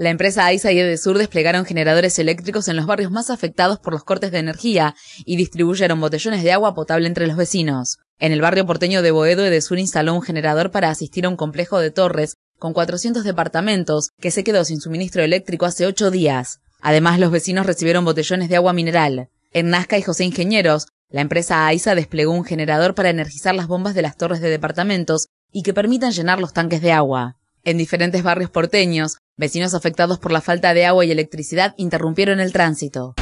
La empresa AISA y EDESUR desplegaron generadores eléctricos en los barrios más afectados por los cortes de energía y distribuyeron botellones de agua potable entre los vecinos. En el barrio porteño de Boedo, EDESUR instaló un generador para asistir a un complejo de torres con 400 departamentos que se quedó sin suministro eléctrico hace ocho días. Además, los vecinos recibieron botellones de agua mineral. En Nazca y José Ingenieros, la empresa AISA desplegó un generador para energizar las bombas de las torres de departamentos y que permitan llenar los tanques de agua. En diferentes barrios porteños, Vecinos afectados por la falta de agua y electricidad interrumpieron el tránsito.